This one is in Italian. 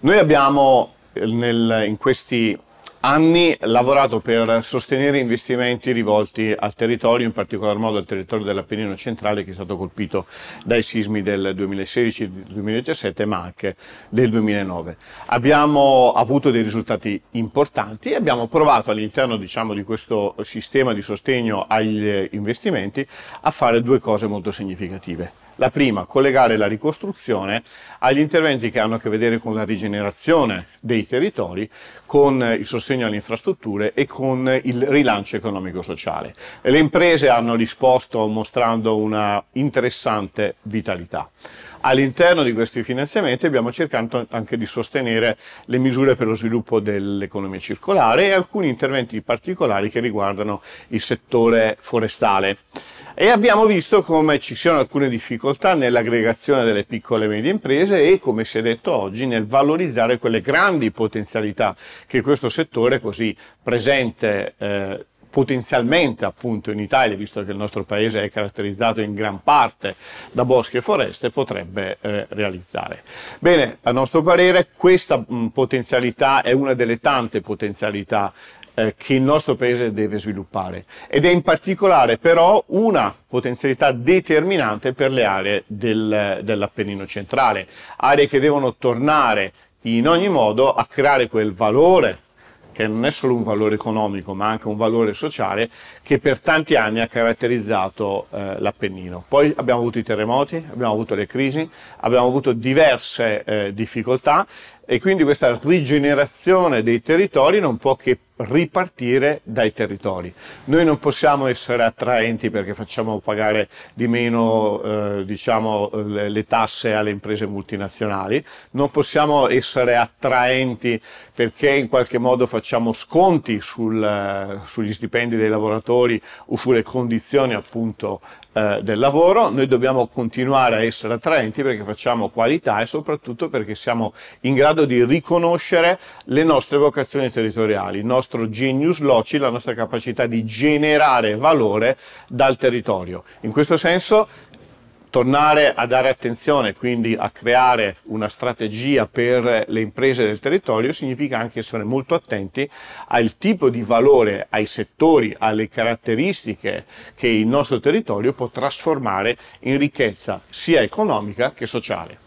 Noi abbiamo eh, nel, in questi anni lavorato per sostenere investimenti rivolti al territorio, in particolar modo al territorio dell'Appennino centrale che è stato colpito dai sismi del 2016-2017 ma anche del 2009. Abbiamo avuto dei risultati importanti e abbiamo provato all'interno diciamo, di questo sistema di sostegno agli investimenti a fare due cose molto significative. La prima, collegare la ricostruzione agli interventi che hanno a che vedere con la rigenerazione dei territori, con il sostegno alle infrastrutture e con il rilancio economico-sociale. Le imprese hanno risposto mostrando una interessante vitalità. All'interno di questi finanziamenti abbiamo cercato anche di sostenere le misure per lo sviluppo dell'economia circolare e alcuni interventi particolari che riguardano il settore forestale e abbiamo visto come ci siano alcune difficoltà nell'aggregazione delle piccole e medie imprese e, come si è detto oggi, nel valorizzare quelle grandi potenzialità che questo settore così presente eh, potenzialmente appunto in Italia, visto che il nostro paese è caratterizzato in gran parte da boschi e foreste, potrebbe eh, realizzare. Bene, a nostro parere questa mh, potenzialità è una delle tante potenzialità eh, che il nostro paese deve sviluppare ed è in particolare però una potenzialità determinante per le aree del, dell'Appennino centrale, aree che devono tornare in ogni modo a creare quel valore che non è solo un valore economico ma anche un valore sociale che per tanti anni ha caratterizzato eh, l'Appennino. Poi abbiamo avuto i terremoti, abbiamo avuto le crisi, abbiamo avuto diverse eh, difficoltà e quindi questa rigenerazione dei territori non può che ripartire dai territori. Noi non possiamo essere attraenti perché facciamo pagare di meno eh, diciamo, le tasse alle imprese multinazionali, non possiamo essere attraenti perché in qualche modo facciamo sconti sul, eh, sugli stipendi dei lavoratori o sulle condizioni appunto eh, del lavoro, noi dobbiamo continuare a essere attraenti perché facciamo qualità e soprattutto perché siamo in grado di riconoscere le nostre vocazioni territoriali, nostro genius loci, la nostra capacità di generare valore dal territorio. In questo senso tornare a dare attenzione, quindi a creare una strategia per le imprese del territorio, significa anche essere molto attenti al tipo di valore, ai settori, alle caratteristiche che il nostro territorio può trasformare in ricchezza sia economica che sociale.